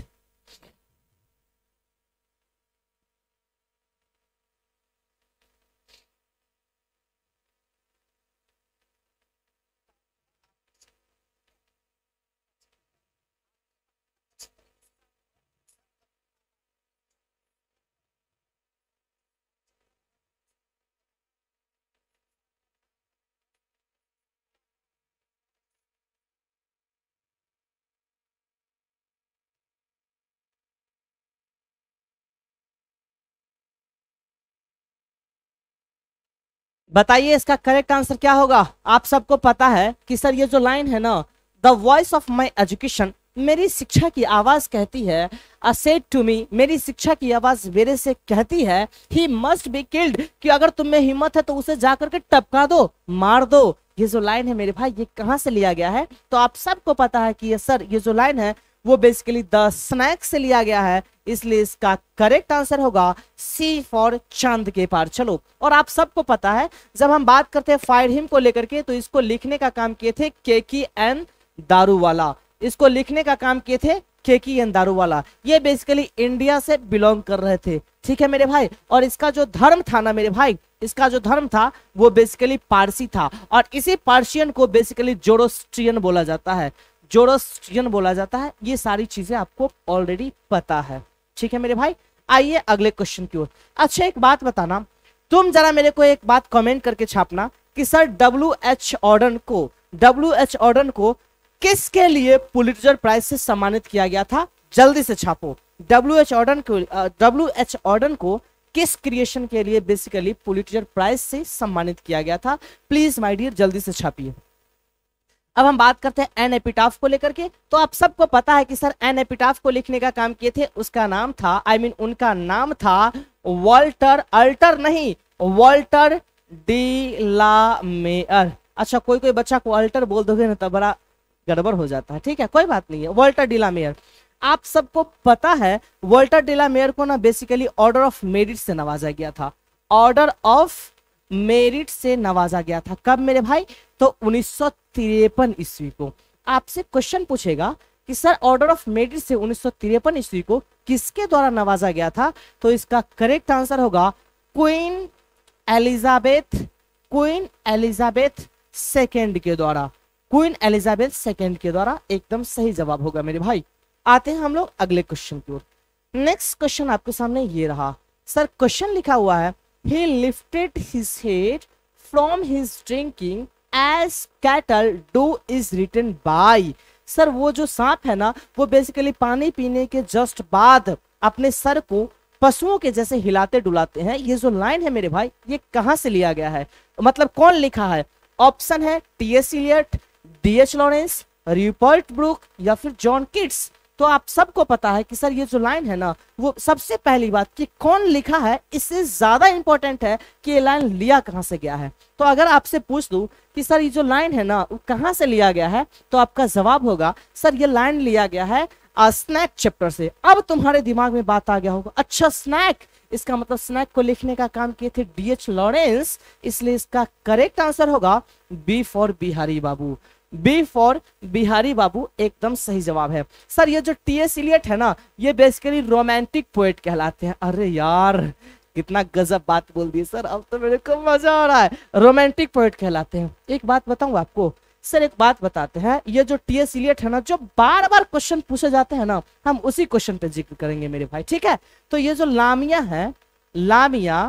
बताइए इसका करेक्ट आंसर क्या होगा आप सबको पता है कि सर ये जो लाइन है ना the voice of my education मेरी शिक्षा की आवाज कहती है असेट टू मी मेरी शिक्षा की आवाज मेरे से कहती है ही मस्ट बी किल्ड कि अगर तुम में हिम्मत है तो उसे जा करके टपका दो मार दो ये जो लाइन है मेरे भाई ये कहाँ से लिया गया है तो आप सबको पता है कि ये सर ये जो लाइन है वो बेसिकली द स्नैक से लिया गया है इसलिए इसका करेक्ट आंसर होगा सी फॉर चांद के पार चलो और आप सबको पता है जब हम बात करते हैं फायर हिम को लेकर के तो इसको लिखने का काम किए थे केकी एन दारू वाला इसको लिखने का काम किए थे केकी एन दारू वाला ये बेसिकली इंडिया से बिलोंग कर रहे थे ठीक है मेरे भाई और इसका जो धर्म था ना मेरे भाई इसका जो धर्म था वो बेसिकली पारसी था और इसी पार्सियन को बेसिकली जोरोस्ट्रियन बोला जाता है जोरोस्ट्रियन बोला जाता है ये सारी चीजें आपको ऑलरेडी पता है ठीक है मेरे भाई आइए अगले क्वेश्चन की ओर अच्छा एक बात बताना तुम जरा मेरे को एक बात कमेंट करके छापना कि सर डब्ल्यू एच ऑर्डन को डब्ल्यू एच ऑर्डन को किसके लिए पुलिटर प्राइज से सम्मानित किया गया था जल्दी से छापो डब्ल्यू एच ऑर्डन को डब्ल्यू एच ऑर्डन को किस क्रिएशन के लिए बेसिकली पुलिटर प्राइज से सम्मानित किया गया था प्लीज माई डियर जल्दी से छापिए अब हम बात करते हैं एन एपिटाफ को लेकर के तो आप सबको पता है कि सर एन एपिटाफ को लिखने का काम किए थे उसका नाम था आई I मीन mean, उनका नाम था वॉल्टर अल्टर नहीं वॉल्टर डी ला मेयर अच्छा कोई कोई बच्चा को अल्टर बोल दोगे ना तो बड़ा गड़बड़ हो जाता है ठीक है कोई बात नहीं है वॉल्टर डीला मेयर आप सबको पता है वॉल्टर डीला मेयर को ना बेसिकली ऑर्डर ऑफ मेरिट से नवाजा गया था ऑर्डर ऑफ मेरिट से नवाजा गया था कब मेरे भाई तो उन्नीस तिरपन ईस्वी को आपसे क्वेश्चन पूछेगा कि सर ऑर्डर ऑफ मेरिट से उन्नीस ईस्वी को किसके द्वारा नवाजा गया था तो इसका करेक्ट आंसर होगा Queen Elizabeth Queen Elizabeth second के द्वारा क्वीन एलिजाबेथ सेकेंड के द्वारा एकदम सही जवाब होगा मेरे भाई आते हैं हम लोग अगले क्वेश्चन की ओर नेक्स्ट क्वेश्चन आपके सामने ये रहा सर क्वेश्चन लिखा हुआ है he lifted his head from his drinking as cattle do is written by sir वो जो सांप है ना वो बेसिकली पानी पीने के जस्ट बाद अपने सर को पशुओं के जैसे हिलाते डुलाते हैं ये जो लाइन है मेरे भाई ये कहां से लिया गया है मतलब कौन लिखा है ऑप्शन है T S Eliot D H Lawrence Rupert Brooke या फिर जॉन किट्स तो आप सबको पता है कि सर ये जो लाइन है ना वो सबसे पहली बात कि कौन लिखा है इससे ज्यादा इंपॉर्टेंट है कि ये लाइन लिया कहाँ से गया है तो अगर आपसे पूछ दू कि सर ये जो लाइन है ना वो कहाँ से लिया गया है तो आपका जवाब होगा सर ये लाइन लिया गया है स्नैक चैप्टर से अब तुम्हारे दिमाग में बात आ गया होगा अच्छा स्नैक इसका मतलब स्नैक को लिखने का काम किए थे डीएच लॉरेंस इसलिए इसका करेक्ट आंसर होगा B for Bihari Babu B for Bihari Babu एकदम सही जवाब है सर ये जो टी एस इलियट है ना ये बेसिकली रोमांटिक पोएट कहलाते हैं अरे यार कितना गजब बात बोल दी सर अब तो मेरे को मजा आ रहा है रोमांटिक पोएट कहलाते हैं एक बात बताऊ आपको सर एक बात बताते हैं ये जो टी एस इलियट है ना जो बार बार क्वेश्चन पूछे जाते हैं ना हम उसी क्वेश्चन पे जिक्र करेंगे मेरे भाई ठीक है तो ये जो लामिया है लामिया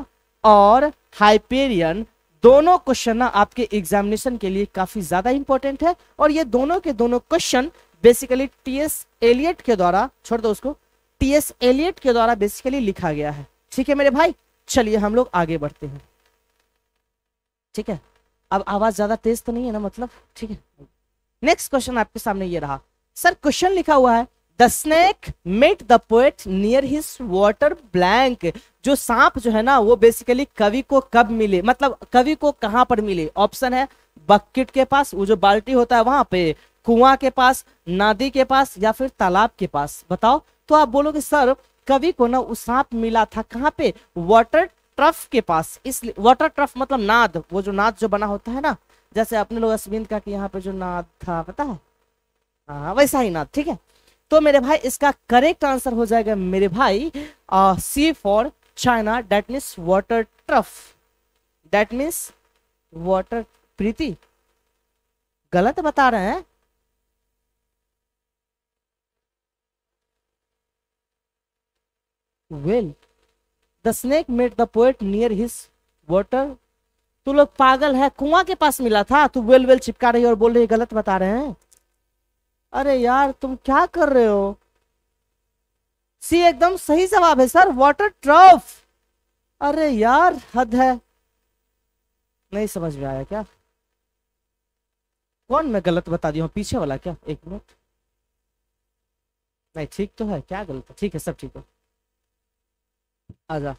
और हाइपेरियन दोनों क्वेश्चन ना आपके एग्जामिनेशन के लिए काफी ज्यादा इंपॉर्टेंट है और ये दोनों के दोनों क्वेश्चन बेसिकली टीएस एलियट के द्वारा छोड़ दो उसको टीएस एलियट के द्वारा बेसिकली लिखा गया है ठीक है मेरे भाई चलिए हम लोग आगे बढ़ते हैं ठीक है अब आवाज ज्यादा तेज तो नहीं है ना मतलब ठीक है नेक्स्ट क्वेश्चन आपके सामने ये रहा सर क्वेश्चन लिखा हुआ है the snake met the poet near his water blank जो सांप जो है ना वो बेसिकली कवि को कब मिले मतलब कवि को कहां पर मिले ऑप्शन है बकेट के पास वो जो बाल्टी होता है वहां पे कुआं के पास नदी के पास या फिर तालाब के पास बताओ तो आप बोलोगे सर कवि को ना उस सांप मिला था कहाँ पे वाटर ट्रफ के पास इसलिए वाटर ट्रफ मतलब नाद वो जो नाद जो बना होता है ना जैसे अपने लोग अश्विन का कि यहाँ पे जो नाद था पता है हाँ वैसा ही नाद ठीक है तो मेरे भाई इसका करेक्ट आंसर हो जाएगा मेरे भाई C for China that means water trough that means water Preeti गलत बता रहे हैं well the snake met the poet near his water तू लोग पागल है कुआं के पास मिला था तू वेल वेल चिपका रही और बोल रही गलत बता रहे हैं अरे यार तुम क्या कर रहे हो सी एकदम सही जवाब है सर वाटर ट्रफ अरे यार हद है नहीं समझ में आया क्या कौन मैं गलत बता दिया हूँ पीछे वाला क्या एक मिनट नहीं ठीक तो है क्या गलत है ठीक है सब ठीक है आजा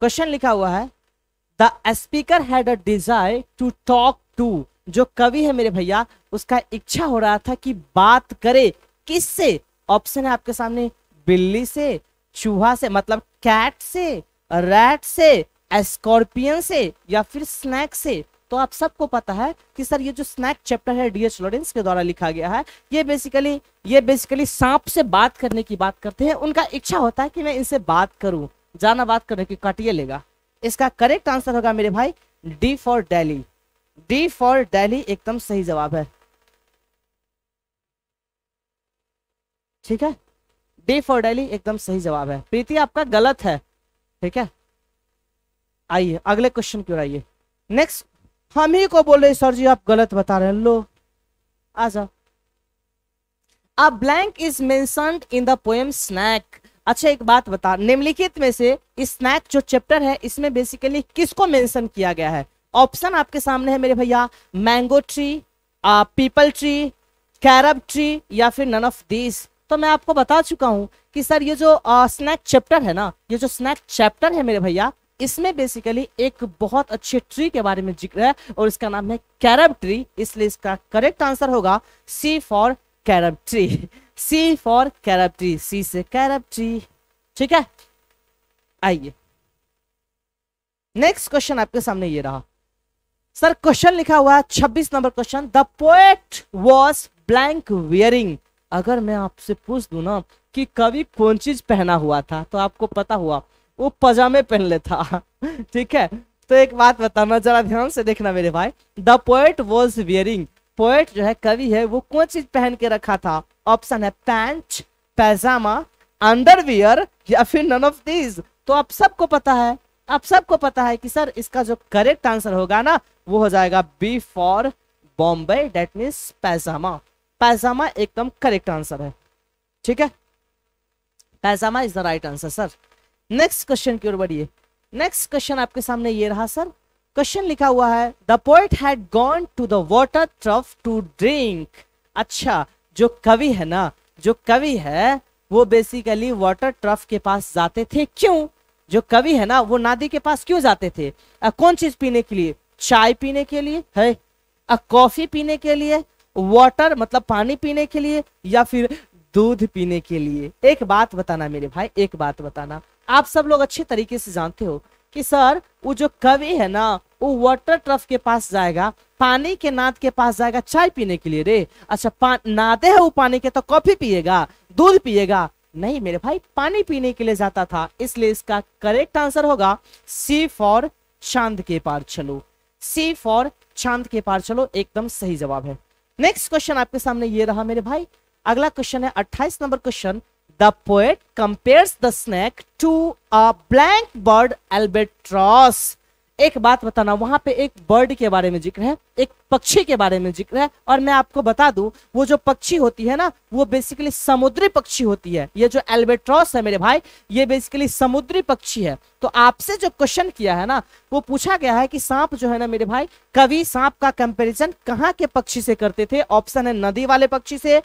क्वेश्चन लिखा हुआ है the speaker had a desire to talk to जो कवि है मेरे भैया उसका इच्छा हो रहा था कि बात करे किससे ऑप्शन है आपके सामने बिल्ली से चूहा से मतलब कैट से रैट से स्कॉर्पियन से या फिर स्नैक से तो आप सबको पता है कि सर ये जो स्नैक चैप्टर है डीएच लॉरेंस के द्वारा लिखा गया है ये बेसिकली ये बेसिकली सांप से बात करने की बात करते हैं उनका इच्छा होता है कि मैं इनसे बात करूं जाना बात करने की काटिए लेगा इसका करेक्ट आंसर होगा मेरे भाई D for Delhi D for Delhi एकदम सही जवाब है ठीक है डी फॉर डेली एकदम सही जवाब है प्रीति आपका गलत है ठीक है आइए अगले क्वेश्चन की ओर आइए नेक्स्ट हम ही को बोल रहे सर जी आप गलत बता रहे हैं लो आ जाओ अ ब्लैंक इज मैं इन द पोएम स्नैक अच्छा एक बात बता निम्नलिखित में से स्नैक जो चैप्टर है इसमें बेसिकली किसको मेंशन किया गया है ऑप्शन आपके सामने है मेरे भैया mango tree peepal tree carob tree या फिर नन ऑफ दीज तो मैं आपको बता चुका हूं कि सर ये जो स्नैक चैप्टर है ना ये जो स्नैक चैप्टर है मेरे भैया इसमें बेसिकली एक बहुत अच्छे ट्री के बारे में जिक्र है और इसका नाम है कैरब ट्री इसलिए इसका करेक्ट आंसर होगा C for carob tree C for carob tree C से कैरब ट्री ठीक है आइए नेक्स्ट क्वेश्चन आपके सामने ये रहा सर क्वेश्चन लिखा हुआ है छब्बीस number question the poet was blank wearing अगर मैं आपसे पूछ दू ना कि कवि कौन चीज पहना हुआ था तो आपको पता हुआ वो पजामे पहन लेता ठीक है तो एक बात बताना जरा ध्यान से देखना मेरे भाई the poet was wearing poet जो है कवि है वो कौन चीज पहन के रखा था ऑप्शन है पैंट पैजामा अंडरवियर या फिर नन ऑफ दीज तो आप सबको पता है आप सबको पता है कि सर इसका जो करेक्ट आंसर होगा ना वो हो जाएगा B for Bombay that means pyjama pyjama एकदम करेक्ट आंसर है ठीक है pyjama is the right answer sir next question की ओर बढ़िए नेक्स्ट क्वेश्चन आपके सामने ये रहा सर क्वेश्चन लिखा हुआ है the poet had gone to the water trough to drink अच्छा जो कवि है ना जो कवि है वो बेसिकली वाटर ट्रफ के पास जाते थे क्यों जो कवि है ना वो नादी के पास क्यों जाते थे आ, कौन चीज पीने के लिए चाय पीने के लिए है कॉफी पीने के लिए वाटर मतलब पानी पीने के लिए या फिर दूध पीने के लिए एक बात बताना मेरे भाई एक बात बताना आप सब लोग अच्छे तरीके से जानते हो कि सर वो जो कवि है ना वो वाटर ट्रफ के पास जाएगा पानी के नाद के पास जाएगा चाय पीने के लिए रे अच्छा नादे है वो पानी के तो कॉफी पिएगा दूध पिएगा नहीं मेरे भाई पानी पीने के लिए जाता था इसलिए इसका करेक्ट आंसर होगा सी फॉर चांद के पार चलो सी फॉर चांद के पार चलो एकदम सही जवाब है नेक्स्ट क्वेश्चन आपके सामने ये रहा मेरे भाई अगला क्वेश्चन है 28 number question the poet compares the snake to a blank bird albatross एक बात बताना वहां पे एक बर्ड के बारे में जिक्र है एक पक्षी के बारे में जिक्र है और मैं आपको बता दूं वो जो पक्षी होती है ना वो बेसिकली समुद्री पक्षी होती है ये जो एल्बेट्रॉस है मेरे भाई ये बेसिकली समुद्री पक्षी है तो आपसे जो क्वेश्चन किया है ना वो पूछा गया है कि सांप जो है ना मेरे भाई कवि सांप का कंपेरिजन कहाँ के पक्षी से करते थे ऑप्शन है नदी वाले पक्षी से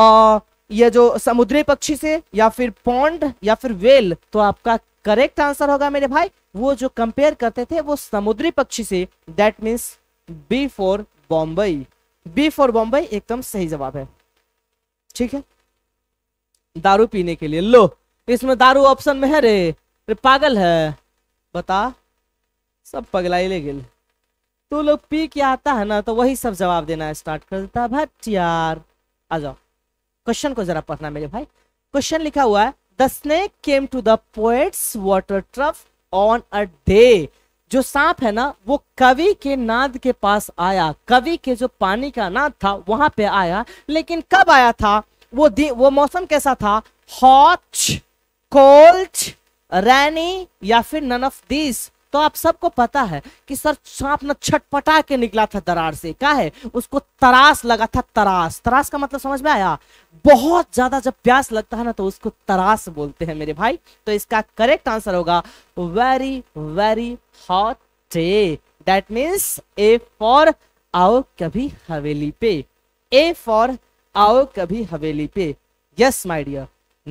और ये जो समुद्री पक्षी से या फिर पौंड या फिर वेल तो आपका करेक्ट आंसर होगा मेरे भाई वो जो कंपेयर करते थे वो समुद्री पक्षी से that means B for Bombay B for Bombay एकदम सही जवाब है ठीक है दारू पीने के लिए लो इसमें दारू ऑप्शन में है रे रे पागल है बता सब पगलाई ले गए तू लोग पी के आता है ना तो वही सब जवाब देना स्टार्ट कर देता है भट यार आ जाओ क्वेश्चन को जरा पढ़ना मेरे भाई क्वेश्चन लिखा हुआ है the snake came to the poet's water trough on a day जो सांप है ना वो कवि के नाद के पास आया कवि के जो पानी का नाद था वहां पे आया लेकिन कब आया था वो वो मौसम कैसा था हॉच कोल्ड रैनी या फिर नन ऑफ दिस तो आप सबको पता है कि सर सांप ना छटपटा के निकला था दरार से क्या है उसको तरास लगा था तरास तरास का मतलब समझ में आया बहुत ज्यादा जब प्यास लगता है ना तो उसको तरास बोलते हैं मेरे भाई तो इसका करेक्ट आंसर होगा very very hot day that means A for आओ कभी हवेली पे ए फॉर आओ कभी हवेली पे yes my dear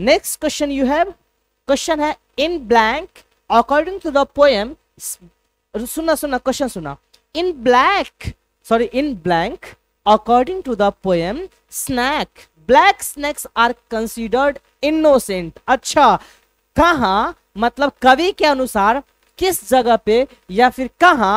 next question you have question है in blank according to the poem सुना सुना क्वेश्चन सुना in black sorry in blank according to the poem snake black snakes are considered innocent अच्छा कहा मतलब कवि के अनुसार किस जगह पे या फिर कहा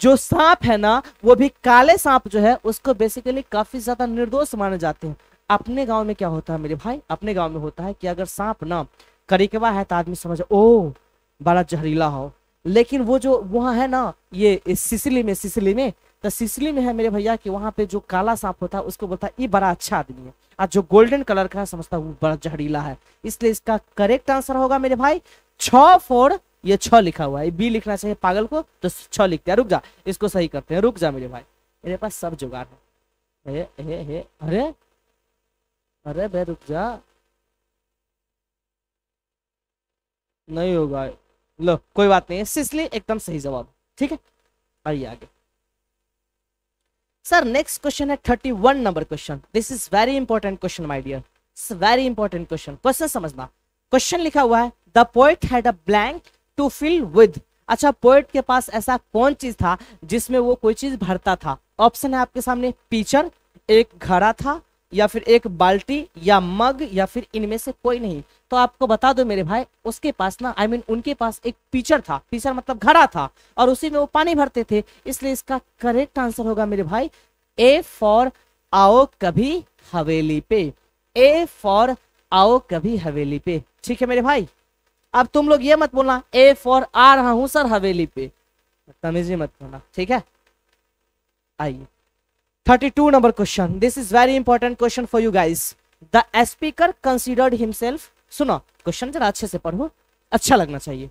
जो सांप है ना वो भी काले सांप जो है उसको बेसिकली काफी ज्यादा निर्दोष माने जाते हैं अपने गांव में क्या होता है मेरे भाई अपने गांव में होता है कि अगर सांप ना करीकवा है तो आदमी समझ ओ बड़ा जहरीला हो लेकिन वो जो वहाँ है ना ये सिसली में सिसली में तो सिसली में है मेरे भैया कि वहाँ पे जो काला सांप होता है उसको बोलता है ये बड़ा अच्छा आदमी है और जो गोल्डन कलर का है समझता है वो बड़ा जहरीला है इसलिए इसका करेक्ट आंसर होगा मेरे भाई छ फोर ये छ लिखा हुआ है बी लिखना चाहिए पागल को तो छ लिखते हैं रुक जा इसको सही करते हैं रुक जा मेरे भाई मेरे पास सब जुगाड़ है अरे अरे भाई रुक जा नहीं होगा लो कोई बात नहीं इसलिए सिसली एकदम सही जवाब ठीक है आइए आगे सर नेक्स्ट क्वेश्चन है thirty one number question this is very important question my dear very important question question समझना क्वेश्चन लिखा हुआ है the poet had a blank to fill with अच्छा पोइट के पास ऐसा कौन चीज था जिसमें वो कोई चीज भरता था ऑप्शन है आपके सामने पीचर एक घड़ा था या फिर एक बाल्टी या मग या फिर इनमें से कोई नहीं तो आपको बता दो मेरे भाई उसके पास ना आई I मीन mean, उनके पास एक पीचर था पीचर मतलब घड़ा था और उसी में वो पानी भरते थे इसलिए इसका करेक्ट आंसर होगा मेरे भाई ए फॉर आओ कभी हवेली पे ए फॉर आओ कभी हवेली पे ठीक है मेरे भाई अब तुम लोग ये मत बोलना ए फॉर आ रहा हूं सर हवेली पे तमीजी मत बोलना ठीक है आइए 32 number question this is very important question for you guys the speaker considered himself सुनो क्वेश्चन जरा अच्छे से पढ़ो अच्छा लगना चाहिए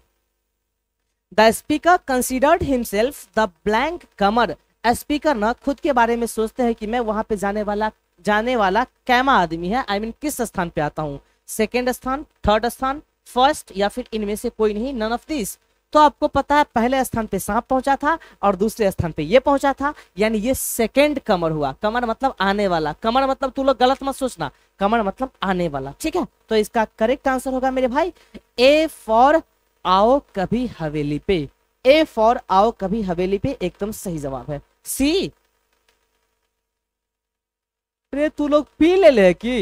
the speaker considered himself the blank कमर स्पीकर ना खुद के बारे में सोचते हैं कि मैं वहां पे जाने वाला जाने वाला कैमा आदमी है आई I मीन mean, किस स्थान पे आता हूँ सेकेंड स्थान थर्ड स्थान फर्स्ट या फिर इनमें से कोई नहीं नन ऑफ दिस तो आपको पता है पहले स्थान पे सांप पहुंचा था और दूसरे स्थान पे ये पहुंचा था यानी ये सेकेंड कमर हुआ कमर मतलब आने वाला कमर मतलब तू लोग गलत मत सोचना कमर मतलब आने वाला ठीक है तो इसका करेक्ट आंसर होगा मेरे भाई ए फॉर आओ कभी हवेली पे ए फॉर आओ कभी हवेली पे एकदम सही जवाब है सी अरे तू लोग पी ले ले की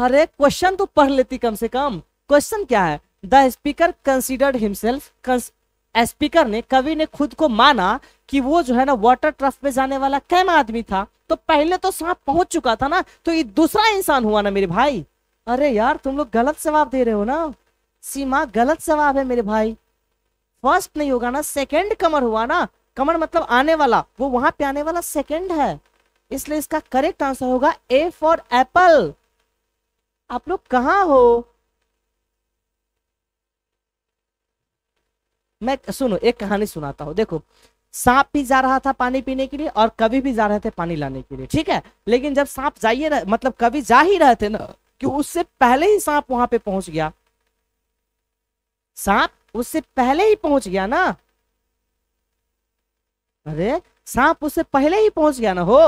अरे क्वेश्चन तो पढ़ लेती कम से कम क्वेश्चन क्या है the speaker considered himself speaker ने कवि ने खुद को माना कि वो जो है ना वाटर ट्रफ पे जाने वाला कैम आदमी था तो पहले तो सांप पहुंच चुका था ना तो ये दूसरा इंसान हुआ ना मेरे भाई अरे यार तुम लोग गलत जवाब दे रहे हो ना सीमा गलत जवाब है मेरे भाई फर्स्ट नहीं होगा ना सेकेंड कमर हुआ ना कमर मतलब आने वाला वो वहां पे आने वाला सेकेंड है इसलिए इसका करेक्ट आंसर होगा ए फॉर एप्पल आप लोग कहाँ हो मैं सुनो एक कहानी सुनाता हूँ देखो सांप भी जा रहा था पानी पीने के लिए और कभी भी जा रहे थे पानी लाने के लिए ठीक है लेकिन जब सांप जाइए मतलब कभी जा ही रहे थे ना कि उससे पहले ही सांप वहां पे पहुंच गया सांप उससे पहले ही पहुंच गया ना अरे सांप उससे पहले ही पहुंच गया ना हो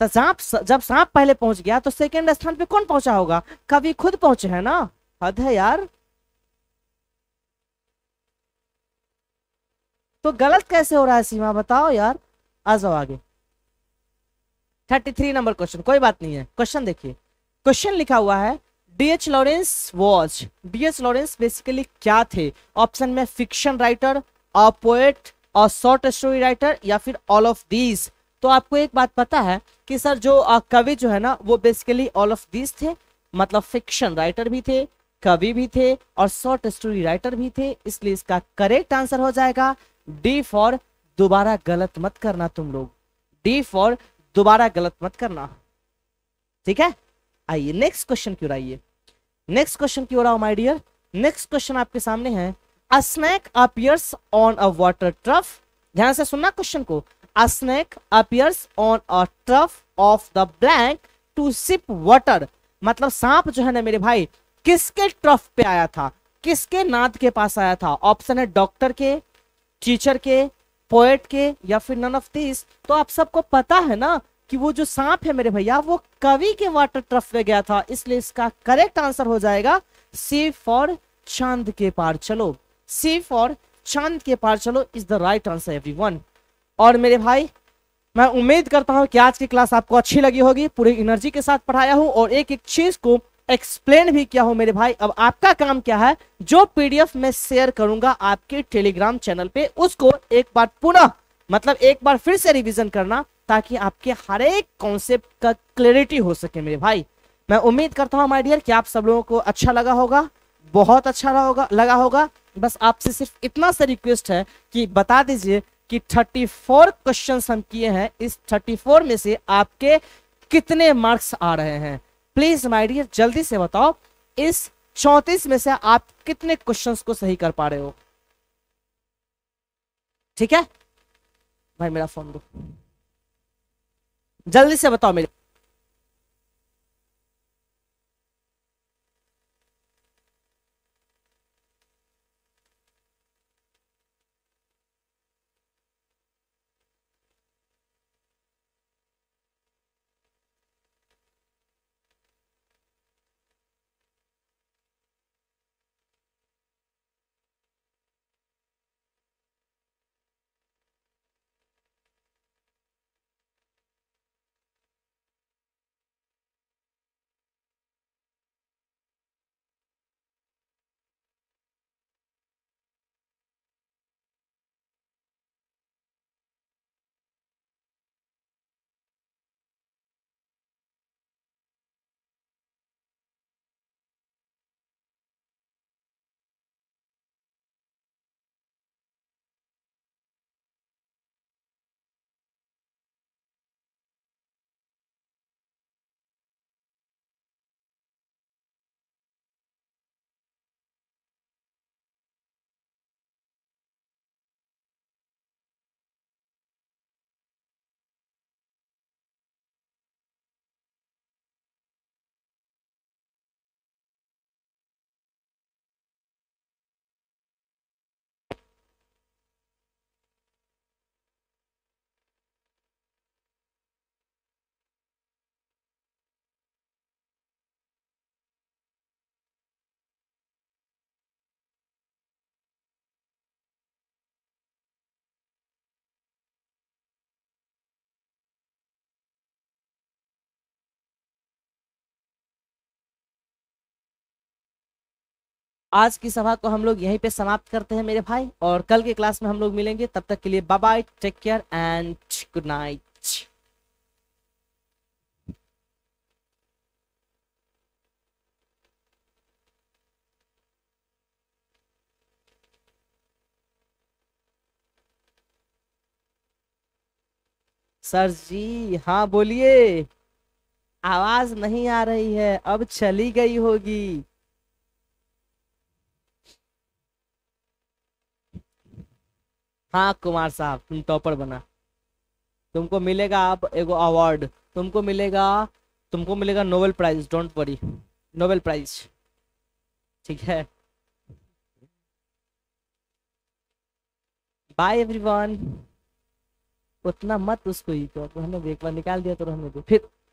तो सांप जब सांप पहले पहुंच गया तो सेकेंड स्थान पे कौन पहुंचा होगा कभी खुद पहुंचे है ना हद है यार तो गलत कैसे हो रहा है सीमा बताओ यार आ जाओ आगे थर्टी थ्री नंबर क्वेश्चन कोई बात नहीं है क्वेश्चन देखिए क्वेश्चन लिखा हुआ है D H Lawrence was D H Lawrence basically क्या थे ऑप्शन में fiction writer a poet a short story writer या फिर ऑल ऑफ दीज तो आपको एक बात पता है कि सर जो कवि जो है ना वो बेसिकली ऑल ऑफ दीज थे मतलब फिक्शन राइटर भी थे कवि भी थे और शॉर्ट स्टोरी राइटर भी थे इसलिए इसका करेक्ट आंसर हो जाएगा डी फॉर दोबारा गलत मत करना तुम लोग डी फॉर दोबारा गलत मत करना ठीक है आइए नेक्स्ट क्वेश्चन की ओर आइए नेक्स्ट क्वेश्चन की ओर आओ माय डियर नेक्स्ट क्वेश्चन आपके सामने है a snake appears on a water trough ध्यान से सुनना क्वेश्चन को a snake appears on a trough of the blank to sip water मतलब सांप जो है ना मेरे भाई किसके ट्रफ पे आया था किसके नाद के पास आया था ऑप्शन है डॉक्टर के टीचर के पोएट के या फिर नन ऑफ दिस तो आप सबको पता है ना कि वो जो सांप है मेरे भैया वो कवि के वाटर ट्रफ में गया था इसलिए इसका करेक्ट आंसर हो जाएगा सी फॉर चांद के पार चलो सी फॉर चांद के पार चलो is the right answer one और मेरे भाई मैं उम्मीद करता हूं कि आज की क्लास आपको अच्छी लगी होगी पूरी एनर्जी के साथ पढ़ाया हूँ और एक एक चीज को एक्सप्लेन भी किया हूं मेरे भाई अब आपका काम क्या है जो पीडीएफ मैं शेयर करूंगा आपके टेलीग्राम चैनल पे उसको एक बार पुनः मतलब एक बार फिर से रिवीजन करना ताकि आपके हर एक कॉन्सेप्ट का क्लियरिटी हो सके मेरे भाई मैं उम्मीद करता हूं माय डियर कि आप सब लोगों को अच्छा लगा होगा बहुत अच्छा लगा होगा लगा होगा बस आपसे सिर्फ इतना सा रिक्वेस्ट है कि बता दीजिए कि थर्टी क्वेश्चन हम किए हैं इस थर्टी में से आपके कितने मार्क्स आ रहे हैं प्लीज माई डियर जल्दी से बताओ इस चौतीस में से आप कितने क्वेश्चंस को सही कर पा रहे हो ठीक है भाई मेरा फोन दो जल्दी से बताओ मेरे आज की सभा को हम लोग यहीं पे समाप्त करते हैं मेरे भाई और कल के क्लास में हम लोग मिलेंगे तब तक के लिए bye take care and good night sir ji हाँ बोलिए आवाज नहीं आ रही है अब चली गई होगी हाँ कुमार साहब तुम टॉपर बना तुमको मिलेगा आप एगो अवार्ड तुमको मिलेगा तुमको मिलेगा Nobel prize don't worry Nobel prize ठीक है बाय एवरीवन उतना मत उसको ही तो हमने एक बार निकाल दिया तो हमने दो फिर